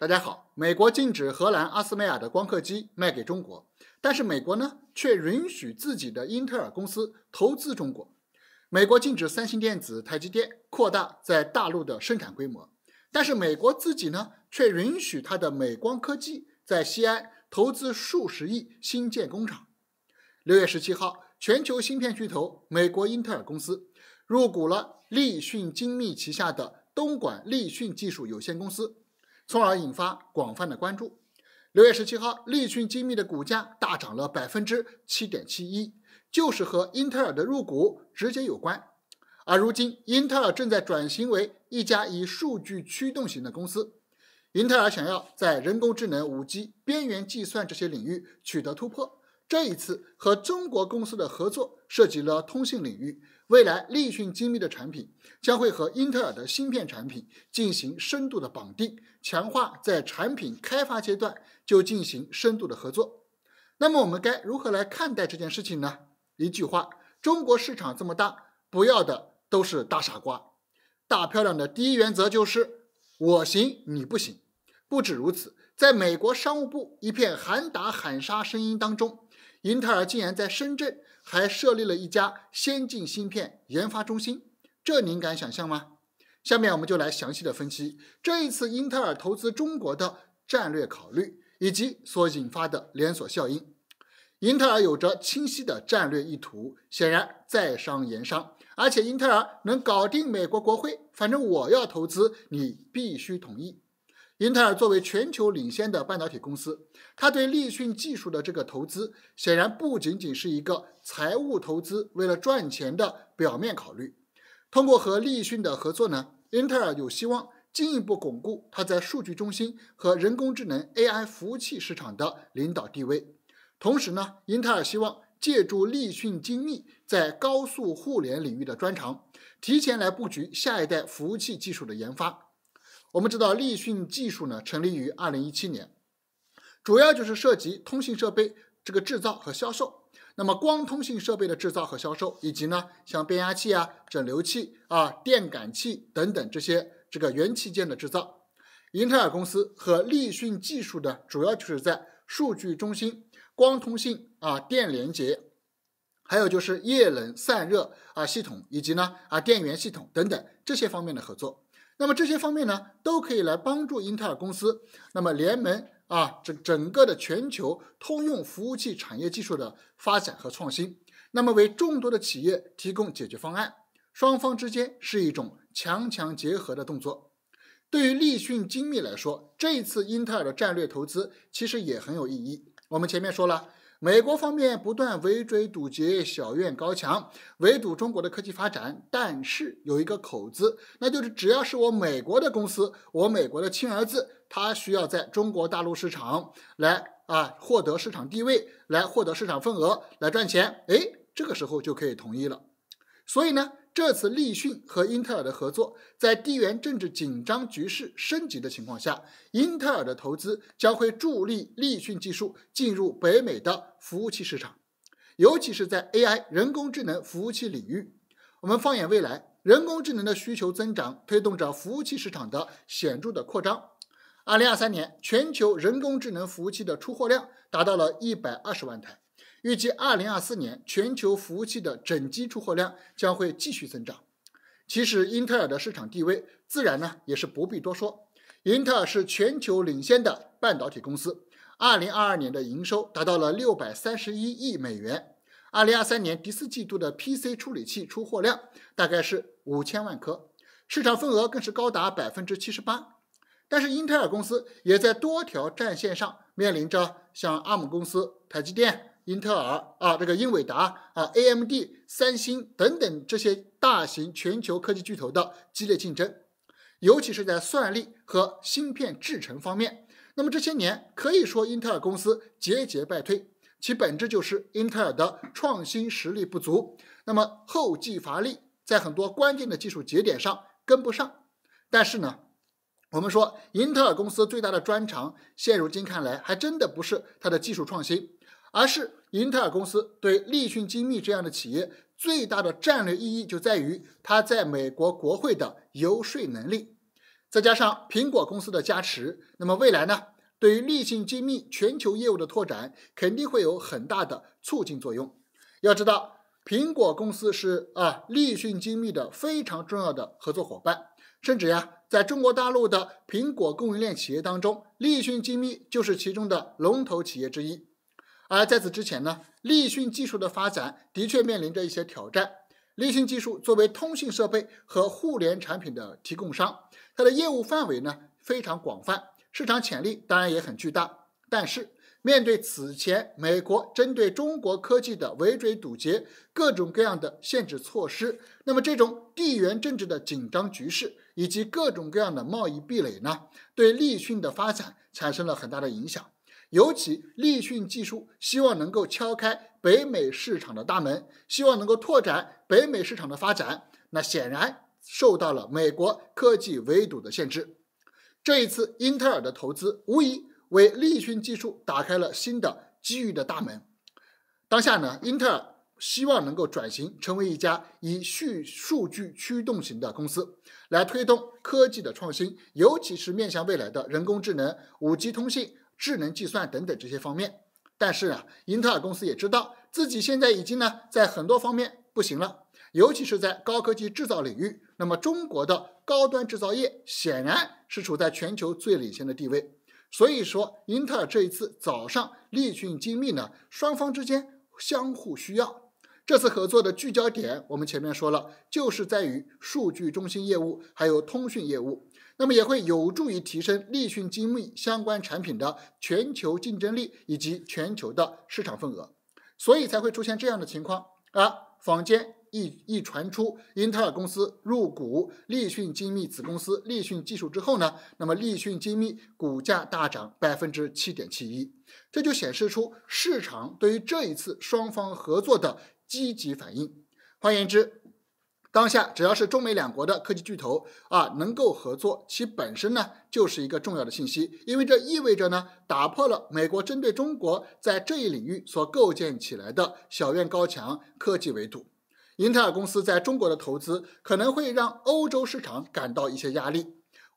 大家好，美国禁止荷兰阿斯麦尔的光刻机卖给中国，但是美国呢却允许自己的英特尔公司投资中国。美国禁止三星电子、台积电扩大在大陆的生产规模，但是美国自己呢却允许它的美光科技在西安投资数十亿新建工厂。六月十七号，全球芯片巨头美国英特尔公司入股了立讯精密旗下的东莞立讯技术有限公司。从而引发广泛的关注。六月十七号，立讯精密的股价大涨了百分之七点七一，就是和英特尔的入股直接有关。而如今，英特尔正在转型为一家以数据驱动型的公司。英特尔想要在人工智能、五 G、边缘计算这些领域取得突破，这一次和中国公司的合作涉及了通信领域。未来，立讯精密的产品将会和英特尔的芯片产品进行深度的绑定，强化在产品开发阶段就进行深度的合作。那么，我们该如何来看待这件事情呢？一句话，中国市场这么大，不要的都是大傻瓜。大漂亮的第一原则就是我行你不行。不止如此，在美国商务部一片喊打喊杀声音当中，英特尔竟然在深圳。还设立了一家先进芯片研发中心，这您敢想象吗？下面我们就来详细的分析这一次英特尔投资中国的战略考虑以及所引发的连锁效应。英特尔有着清晰的战略意图，显然在商言商，而且英特尔能搞定美国国会，反正我要投资，你必须同意。英特尔作为全球领先的半导体公司，它对立讯技术的这个投资，显然不仅仅是一个财务投资，为了赚钱的表面考虑。通过和立讯的合作呢，英特尔有希望进一步巩固它在数据中心和人工智能 AI 服务器市场的领导地位。同时呢，英特尔希望借助立讯精密在高速互联领域的专长，提前来布局下一代服务器技术的研发。我们知道立讯技术呢成立于二零一七年，主要就是涉及通信设备这个制造和销售。那么光通信设备的制造和销售，以及呢像变压器啊、整流器啊、电感器等等这些这个元器件的制造，英特尔公司和立讯技术的主要就是在数据中心、光通信啊、电连接，还有就是液冷散热啊系统，以及呢啊电源系统等等这些方面的合作。那么这些方面呢，都可以来帮助英特尔公司，那么联盟啊，整整个的全球通用服务器产业技术的发展和创新，那么为众多的企业提供解决方案。双方之间是一种强强结合的动作。对于立讯精密来说，这次英特尔的战略投资其实也很有意义。我们前面说了。美国方面不断围追堵截，小院高墙围堵中国的科技发展，但是有一个口子，那就是只要是我美国的公司，我美国的亲儿子，他需要在中国大陆市场来啊获得市场地位，来获得市场份额，来赚钱，哎，这个时候就可以同意了。所以呢。这次立讯和英特尔的合作，在地缘政治紧张局势升级的情况下，英特尔的投资将会助力立讯技术进入北美的服务器市场，尤其是在 AI 人工智能服务器领域。我们放眼未来，人工智能的需求增长推动着服务器市场的显著的扩张。二零二三年，全球人工智能服务器的出货量达到了一百二十万台。预计二零二四年，全球服务器的整机出货量将会继续增长。其实，英特尔的市场地位自然呢也是不必多说。英特尔是全球领先的半导体公司，二零二二年的营收达到了六百三十一亿美元。二零二三年第四季度的 PC 处理器出货量大概是五千万颗，市场份额更是高达百分之七十八。但是，英特尔公司也在多条战线上面临着像 ARM 公司、台积电。英特尔啊，这个英伟达啊，AMD、三星等等这些大型全球科技巨头的激烈竞争，尤其是在算力和芯片制程方面。那么这些年可以说英特尔公司节节败退，其本质就是英特尔的创新实力不足，那么后继乏力，在很多关键的技术节点上跟不上。但是呢，我们说英特尔公司最大的专长，现如今看来还真的不是它的技术创新，而是。英特尔公司对立讯精密这样的企业最大的战略意义就在于它在美国国会的游说能力，再加上苹果公司的加持，那么未来呢，对于立讯精密全球业务的拓展肯定会有很大的促进作用。要知道，苹果公司是啊，立讯精密的非常重要的合作伙伴，甚至呀，在中国大陆的苹果供应链企业当中，立讯精密就是其中的龙头企业之一。而在此之前呢，立讯技术的发展的确面临着一些挑战。立讯技术作为通信设备和互联产品的提供商，它的业务范围呢非常广泛，市场潜力当然也很巨大。但是，面对此前美国针对中国科技的围追堵截、各种各样的限制措施，那么这种地缘政治的紧张局势以及各种各样的贸易壁垒呢，对立讯的发展产生了很大的影响。尤其立讯技术希望能够敲开北美市场的大门，希望能够拓展北美市场的发展。那显然受到了美国科技围堵的限制。这一次英特尔的投资，无疑为立讯技术打开了新的机遇的大门。当下呢，英特尔希望能够转型成为一家以数数据驱动型的公司，来推动科技的创新，尤其是面向未来的人工智能、五 G 通信。智能计算等等这些方面，但是啊，英特尔公司也知道，自己现在已经呢在很多方面不行了，尤其是在高科技制造领域。那么中国的高端制造业显然是处在全球最领先的地位，所以说，英特尔这一次早上力讯精密呢，双方之间相互需要。这次合作的聚焦点，我们前面说了，就是在于数据中心业务还有通讯业务。那么也会有助于提升立讯精密相关产品的全球竞争力以及全球的市场份额，所以才会出现这样的情况啊。坊间一一传出英特尔公司入股立讯精密子公司立讯技术之后呢，那么立讯精密股价大涨百分之七点七一，这就显示出市场对于这一次双方合作的积极反应。换言之，当下，只要是中美两国的科技巨头啊能够合作，其本身呢就是一个重要的信息，因为这意味着呢打破了美国针对中国在这一领域所构建起来的小院高墙科技围堵。英特尔公司在中国的投资可能会让欧洲市场感到一些压力。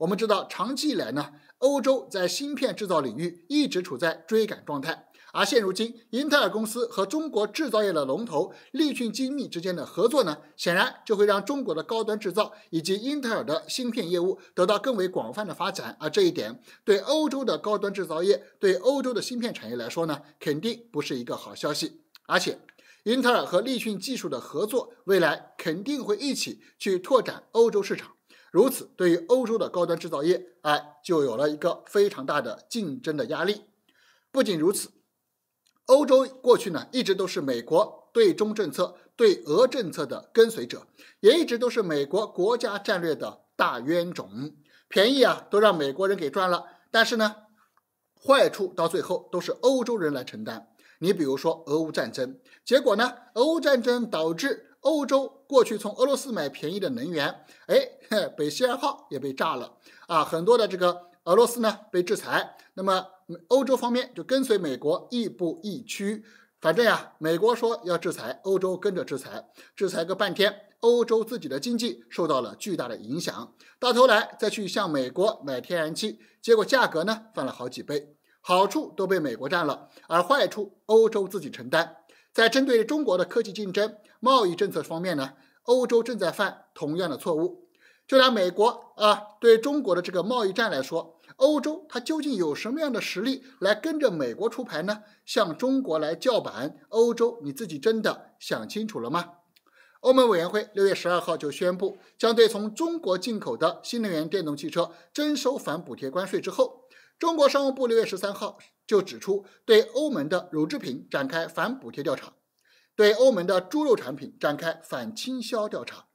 我们知道，长期以来呢，欧洲在芯片制造领域一直处在追赶状态。而现如今，英特尔公司和中国制造业的龙头立讯精密之间的合作呢，显然就会让中国的高端制造以及英特尔的芯片业务得到更为广泛的发展。而这一点对欧洲的高端制造业、对欧洲的芯片产业来说呢，肯定不是一个好消息。而且，英特尔和立讯技术的合作，未来肯定会一起去拓展欧洲市场。如此，对于欧洲的高端制造业，哎，就有了一个非常大的竞争的压力。不仅如此。欧洲过去呢，一直都是美国对中政策、对俄政策的跟随者，也一直都是美国国家战略的大冤种，便宜啊，都让美国人给赚了。但是呢，坏处到最后都是欧洲人来承担。你比如说俄乌战争，结果呢，俄乌战争导致欧洲过去从俄罗斯买便宜的能源，哎，北溪二号也被炸了，啊，很多的这个俄罗斯呢被制裁，那么。欧洲方面就跟随美国亦步亦趋，反正呀，美国说要制裁，欧洲跟着制裁，制裁个半天，欧洲自己的经济受到了巨大的影响，到头来再去向美国买天然气，结果价格呢翻了好几倍，好处都被美国占了，而坏处欧洲自己承担。在针对中国的科技竞争、贸易政策方面呢，欧洲正在犯同样的错误。就拿美国啊，对中国的这个贸易战来说。欧洲它究竟有什么样的实力来跟着美国出牌呢？向中国来叫板，欧洲你自己真的想清楚了吗？欧盟委员会六月十二号就宣布将对从中国进口的新能源电动汽车征收反补贴关税之后，中国商务部六月十三号就指出，对欧盟的乳制品展开反补贴调查，对欧盟的猪肉产品展开反倾销调查，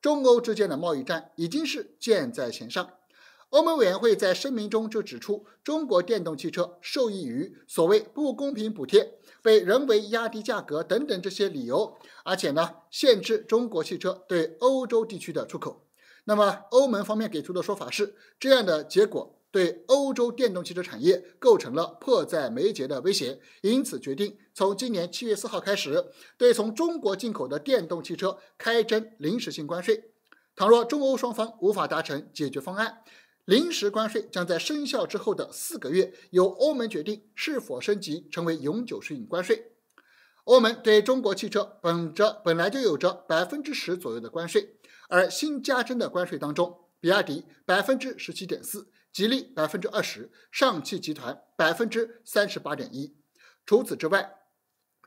中欧之间的贸易战已经是箭在弦上。欧盟委员会在声明中就指出，中国电动汽车受益于所谓不公平补贴、被人为压低价格等等这些理由，而且呢，限制中国汽车对欧洲地区的出口。那么，欧盟方面给出的说法是，这样的结果对欧洲电动汽车产业构成了迫在眉睫的威胁，因此决定从今年七月四号开始，对从中国进口的电动汽车开征临时性关税。倘若中欧双方无法达成解决方案，临时关税将在生效之后的四个月由欧盟决定是否升级成为永久性关税。欧盟对中国汽车本着本来就有着百分之十左右的关税，而新加征的关税当中，比亚迪百分之十七点四，吉利百分之二十，上汽集团百分之三十八点一。除此之外，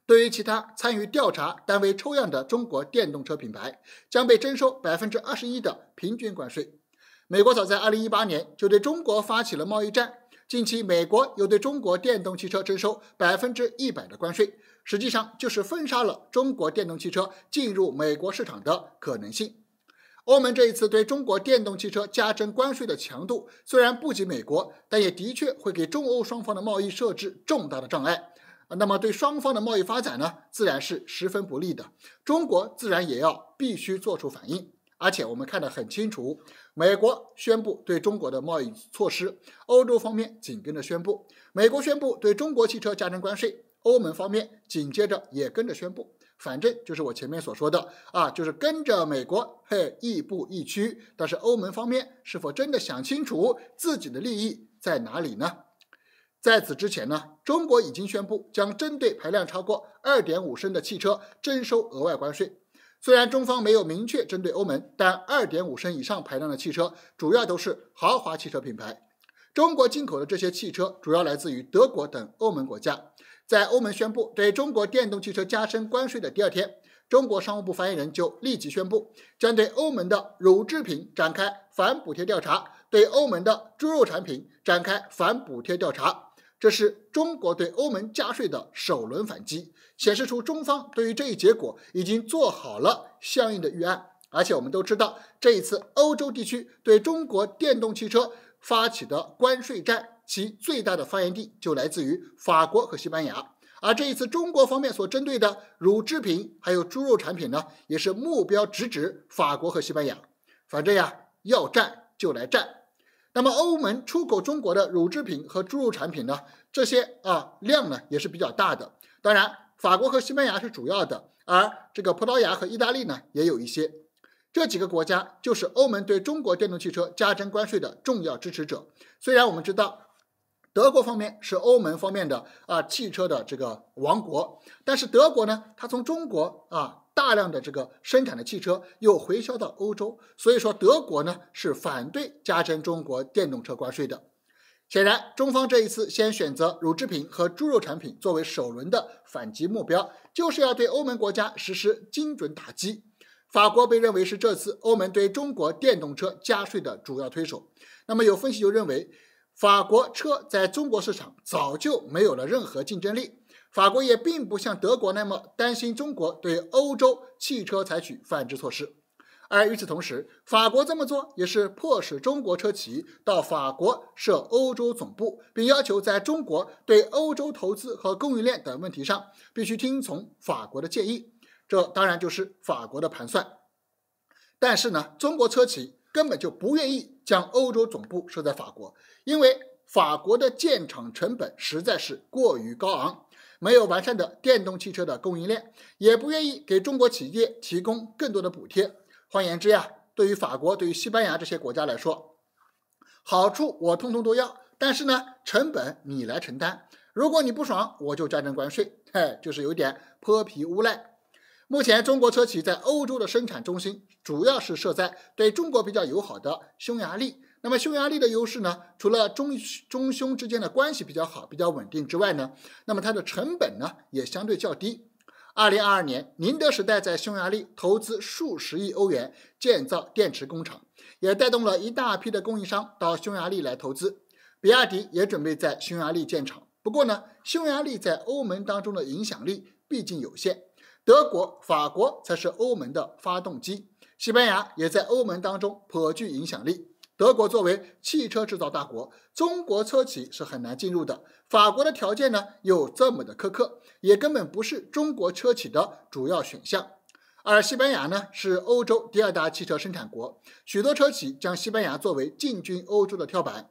对于其他参与调查单位抽样的中国电动车品牌，将被征收百分之二十一的平均关税。美国早在二零一八年就对中国发起了贸易战，近期美国又对中国电动汽车征收百分之一百的关税，实际上就是封杀了中国电动汽车进入美国市场的可能性。欧盟这一次对中国电动汽车加征关税的强度虽然不及美国，但也的确会给中欧双方的贸易设置重大的障碍。那么对双方的贸易发展呢，自然是十分不利的。中国自然也要必须做出反应。而且我们看得很清楚，美国宣布对中国的贸易措施，欧洲方面紧跟着宣布，美国宣布对中国汽车加征关税，欧盟方面紧接着也跟着宣布。反正就是我前面所说的啊，就是跟着美国嘿亦步亦趋。但是欧盟方面是否真的想清楚自己的利益在哪里呢？在此之前呢，中国已经宣布将针对排量超过二点五升的汽车征收额外关税。虽然中方没有明确针对欧盟，但二点五升以上排量的汽车主要都是豪华汽车品牌。中国进口的这些汽车主要来自于德国等欧盟国家。在欧盟宣布对中国电动汽车加征关税的第二天，中国商务部发言人就立即宣布，将对欧盟的乳制品展开反补贴调查，对欧盟的猪肉产品展开反补贴调查。这是中国对欧盟加税的首轮反击，显示出中方对于这一结果已经做好了相应的预案。而且我们都知道，这一次欧洲地区对中国电动汽车发起的关税战，其最大的发源地就来自于法国和西班牙。而这一次中国方面所针对的乳制品还有猪肉产品呢，也是目标直指法国和西班牙。反正呀，要战就来战。那么欧盟出口中国的乳制品和猪肉产品呢？这些啊量呢也是比较大的。当然，法国和西班牙是主要的，而这个葡萄牙和意大利呢也有一些。这几个国家就是欧盟对中国电动汽车加征关税的重要支持者。虽然我们知道。德国方面是欧盟方面的啊，汽车的这个王国。但是德国呢，它从中国啊大量的这个生产的汽车又回销到欧洲，所以说德国呢是反对加征中国电动车关税的。显然，中方这一次先选择乳制品和猪肉产品作为首轮的反击目标，就是要对欧盟国家实施精准打击。法国被认为是这次欧盟对中国电动车加税的主要推手。那么有分析就认为。法国车在中国市场早就没有了任何竞争力，法国也并不像德国那么担心中国对欧洲汽车采取反制措施，而与此同时，法国这么做也是迫使中国车企到法国设欧洲总部，并要求在中国对欧洲投资和供应链等问题上必须听从法国的建议，这当然就是法国的盘算，但是呢，中国车企。根本就不愿意将欧洲总部设在法国，因为法国的建厂成本实在是过于高昂，没有完善的电动汽车的供应链，也不愿意给中国企业提供更多的补贴。换言之呀，对于法国、对于西班牙这些国家来说，好处我通通都要，但是呢，成本你来承担。如果你不爽，我就加征关税。嘿，就是有点泼皮无赖。目前，中国车企在欧洲的生产中心主要是设在对中国比较友好的匈牙利。那么，匈牙利的优势呢？除了中中匈之间的关系比较好、比较稳定之外呢，那么它的成本呢也相对较低。二零二二年，宁德时代在匈牙利投资数十亿欧元建造电池工厂，也带动了一大批的供应商到匈牙利来投资。比亚迪也准备在匈牙利建厂。不过呢，匈牙利在欧盟当中的影响力毕竟有限。德国、法国才是欧盟的发动机，西班牙也在欧盟当中颇具影响力。德国作为汽车制造大国，中国车企是很难进入的。法国的条件呢又这么的苛刻，也根本不是中国车企的主要选项。而西班牙呢是欧洲第二大汽车生产国，许多车企将西班牙作为进军欧洲的跳板。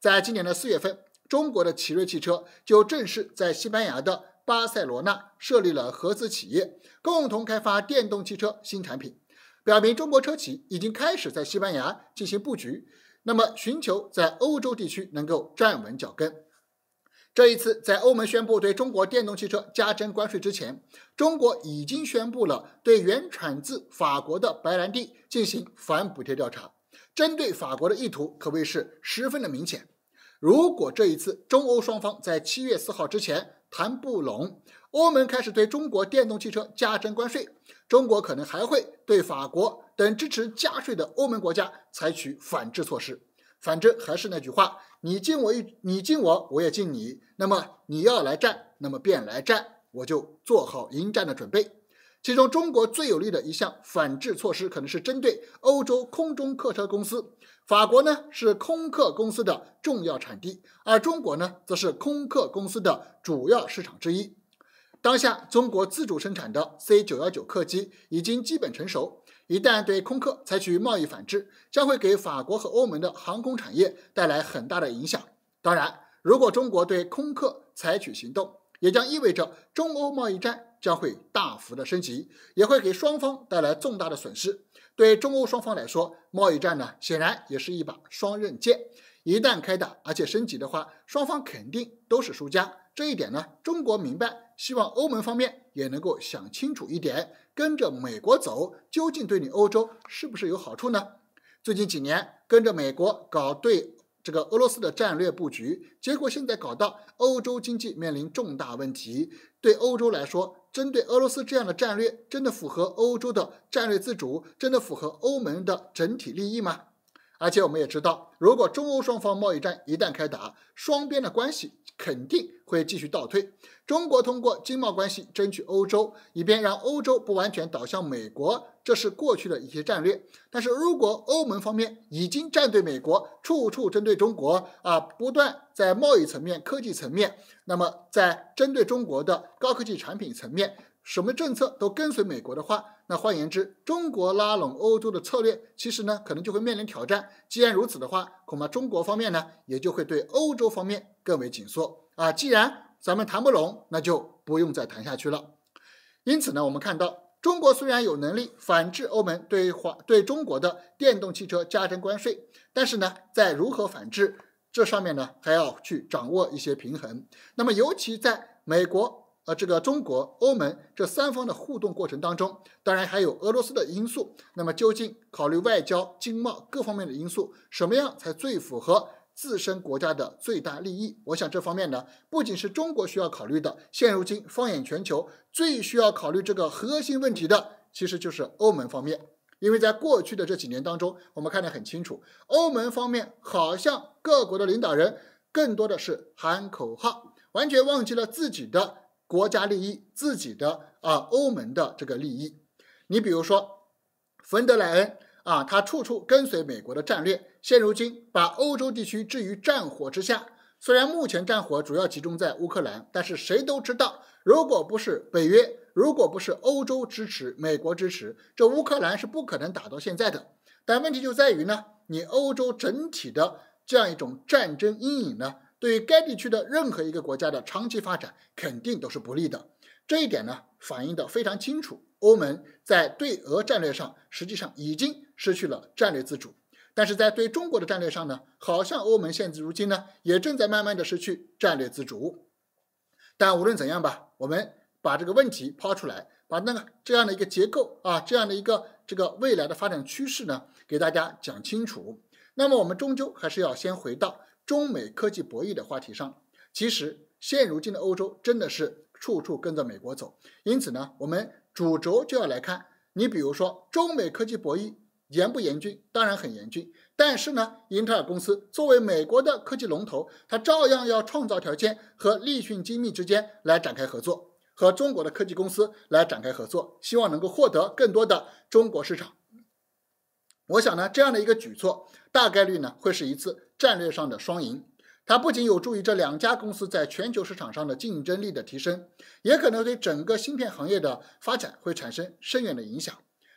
在今年的四月份，中国的奇瑞汽车就正式在西班牙的。巴塞罗那设立了合资企业，共同开发电动汽车新产品，表明中国车企已经开始在西班牙进行布局，那么寻求在欧洲地区能够站稳脚跟。这一次在欧盟宣布对中国电动汽车加征关税之前，中国已经宣布了对原产自法国的白兰地进行反补贴调查，针对法国的意图可谓是十分的明显。如果这一次中欧双方在七月四号之前。谈不拢，欧盟开始对中国电动汽车加征关税，中国可能还会对法国等支持加税的欧盟国家采取反制措施。反正还是那句话，你敬我一，你敬我，我也敬你。那么你要来战，那么便来战，我就做好迎战的准备。其中，中国最有力的一项反制措施可能是针对欧洲空中客车公司。法国呢是空客公司的重要产地，而中国呢则是空客公司的主要市场之一。当下中国自主生产的 C 九幺九客机已经基本成熟，一旦对空客采取贸易反制，将会给法国和欧盟的航空产业带来很大的影响。当然，如果中国对空客采取行动，也将意味着中欧贸易战。将会大幅的升级，也会给双方带来重大的损失。对中欧双方来说，贸易战呢显然也是一把双刃剑。一旦开打，而且升级的话，双方肯定都是输家。这一点呢，中国明白，希望欧盟方面也能够想清楚一点：跟着美国走，究竟对你欧洲是不是有好处呢？最近几年跟着美国搞对这个俄罗斯的战略布局，结果现在搞到欧洲经济面临重大问题，对欧洲来说。针对俄罗斯这样的战略，真的符合欧洲的战略自主，真的符合欧盟的整体利益吗？而且我们也知道，如果中欧双方贸易战一旦开打，双边的关系肯定会继续倒退。中国通过经贸关系争取欧洲，以便让欧洲不完全倒向美国，这是过去的一些战略。但是如果欧盟方面已经站队美国，处处针对中国，啊，不断在贸易层面、科技层面，那么在针对中国的高科技产品层面。什么政策都跟随美国的话，那换言之，中国拉拢欧洲的策略，其实呢，可能就会面临挑战。既然如此的话，恐怕中国方面呢，也就会对欧洲方面更为紧缩啊。既然咱们谈不拢，那就不用再谈下去了。因此呢，我们看到，中国虽然有能力反制欧盟对华、对中国的电动汽车加征关税，但是呢，在如何反制这上面呢，还要去掌握一些平衡。那么，尤其在美国。呃，这个中国、欧盟这三方的互动过程当中，当然还有俄罗斯的因素。那么，究竟考虑外交、经贸各方面的因素，什么样才最符合自身国家的最大利益？我想，这方面呢，不仅是中国需要考虑的。现如今，放眼全球，最需要考虑这个核心问题的，其实就是欧盟方面。因为在过去的这几年当中，我们看得很清楚，欧盟方面好像各国的领导人更多的是喊口号，完全忘记了自己的。国家利益，自己的啊，欧盟的这个利益。你比如说，冯德莱恩啊，他处处跟随美国的战略。现如今，把欧洲地区置于战火之下。虽然目前战火主要集中在乌克兰，但是谁都知道，如果不是北约，如果不是欧洲支持，美国支持，这乌克兰是不可能打到现在的。但问题就在于呢，你欧洲整体的这样一种战争阴影呢？对于该地区的任何一个国家的长期发展，肯定都是不利的。这一点呢，反映的非常清楚。欧盟在对俄战略上，实际上已经失去了战略自主；但是在对中国的战略上呢，好像欧盟现在如今呢，也正在慢慢的失去战略自主。但无论怎样吧，我们把这个问题抛出来，把那个这样的一个结构啊，这样的一个这个未来的发展趋势呢，给大家讲清楚。那么我们终究还是要先回到。中美科技博弈的话题上，其实现如今的欧洲真的是处处跟着美国走，因此呢，我们主轴就要来看，你比如说中美科技博弈严不严峻？当然很严峻，但是呢，英特尔公司作为美国的科技龙头，它照样要创造条件和立讯精密之间来展开合作，和中国的科技公司来展开合作，希望能够获得更多的中国市场。我想呢，这样的一个举措大概率呢会是一次。战略上的双赢，它不仅有助于这两家公司在全球市场上的竞争力的提升，也可能对整个芯片行业的发展会产生深远的影响。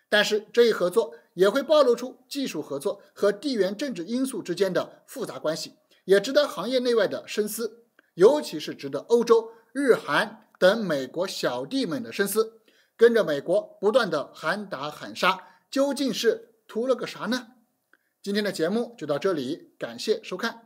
但是，这一合作也会暴露出技术合作和地缘政治因素之间的复杂关系，也值得行业内外的深思，尤其是值得欧洲、日韩等美国小弟们的深思。跟着美国不断的喊打喊杀，究竟是图了个啥呢？今天的节目就到这里，感谢收看。